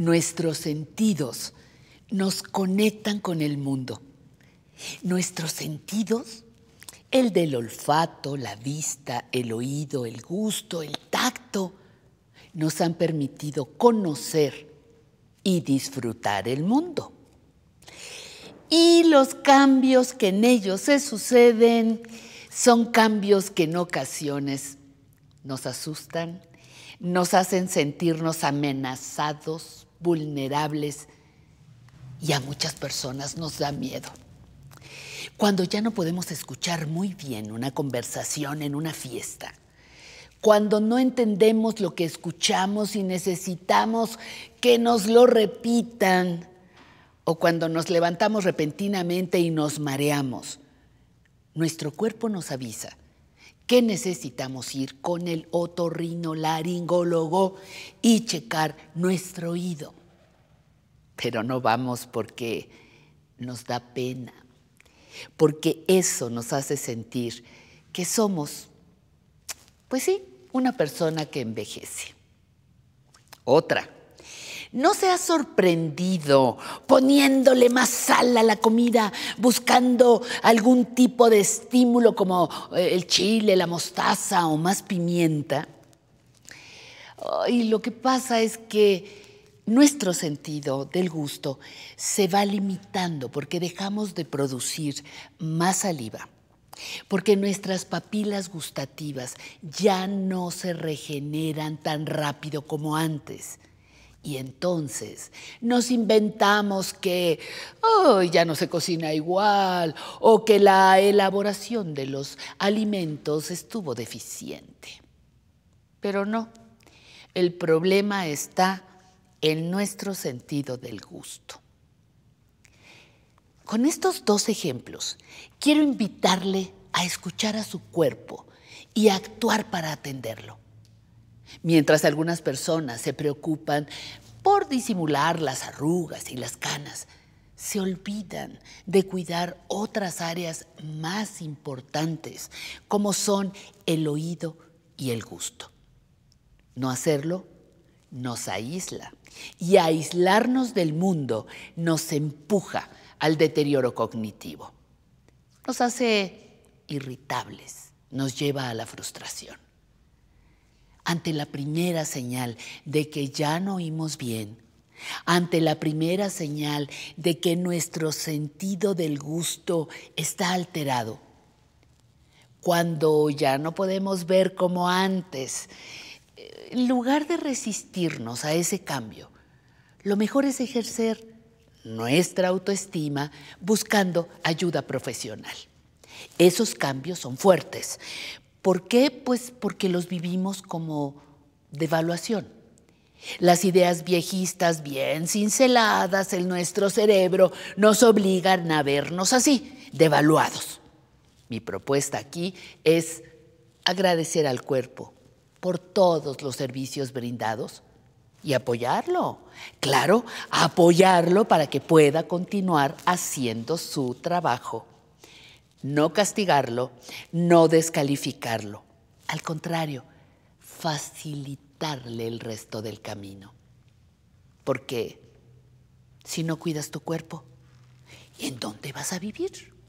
Nuestros sentidos nos conectan con el mundo. Nuestros sentidos, el del olfato, la vista, el oído, el gusto, el tacto, nos han permitido conocer y disfrutar el mundo. Y los cambios que en ellos se suceden son cambios que en ocasiones nos asustan, nos hacen sentirnos amenazados, vulnerables y a muchas personas nos da miedo. Cuando ya no podemos escuchar muy bien una conversación en una fiesta, cuando no entendemos lo que escuchamos y necesitamos que nos lo repitan, o cuando nos levantamos repentinamente y nos mareamos, nuestro cuerpo nos avisa que necesitamos ir con el laringólogo y checar nuestro oído. Pero no vamos porque nos da pena, porque eso nos hace sentir que somos, pues sí, una persona que envejece. Otra, no se ha sorprendido poniéndole más sal a la comida, buscando algún tipo de estímulo como eh, el chile, la mostaza o más pimienta. y lo que pasa es que nuestro sentido del gusto se va limitando porque dejamos de producir más saliva, porque nuestras papilas gustativas ya no se regeneran tan rápido como antes. Y entonces nos inventamos que ya no se cocina igual o que la elaboración de los alimentos estuvo deficiente. Pero no, el problema está en nuestro sentido del gusto. Con estos dos ejemplos, quiero invitarle a escuchar a su cuerpo y actuar para atenderlo. Mientras algunas personas se preocupan por disimular las arrugas y las canas, se olvidan de cuidar otras áreas más importantes, como son el oído y el gusto. No hacerlo nos aísla y aislarnos del mundo nos empuja al deterioro cognitivo. Nos hace irritables, nos lleva a la frustración ante la primera señal de que ya no oímos bien, ante la primera señal de que nuestro sentido del gusto está alterado, cuando ya no podemos ver como antes, en lugar de resistirnos a ese cambio, lo mejor es ejercer nuestra autoestima buscando ayuda profesional. Esos cambios son fuertes ¿Por qué? Pues porque los vivimos como devaluación. Las ideas viejistas bien cinceladas en nuestro cerebro nos obligan a vernos así, devaluados. Mi propuesta aquí es agradecer al cuerpo por todos los servicios brindados y apoyarlo. Claro, apoyarlo para que pueda continuar haciendo su trabajo no castigarlo, no descalificarlo. Al contrario, facilitarle el resto del camino. Porque si no cuidas tu cuerpo, ¿en dónde vas a vivir?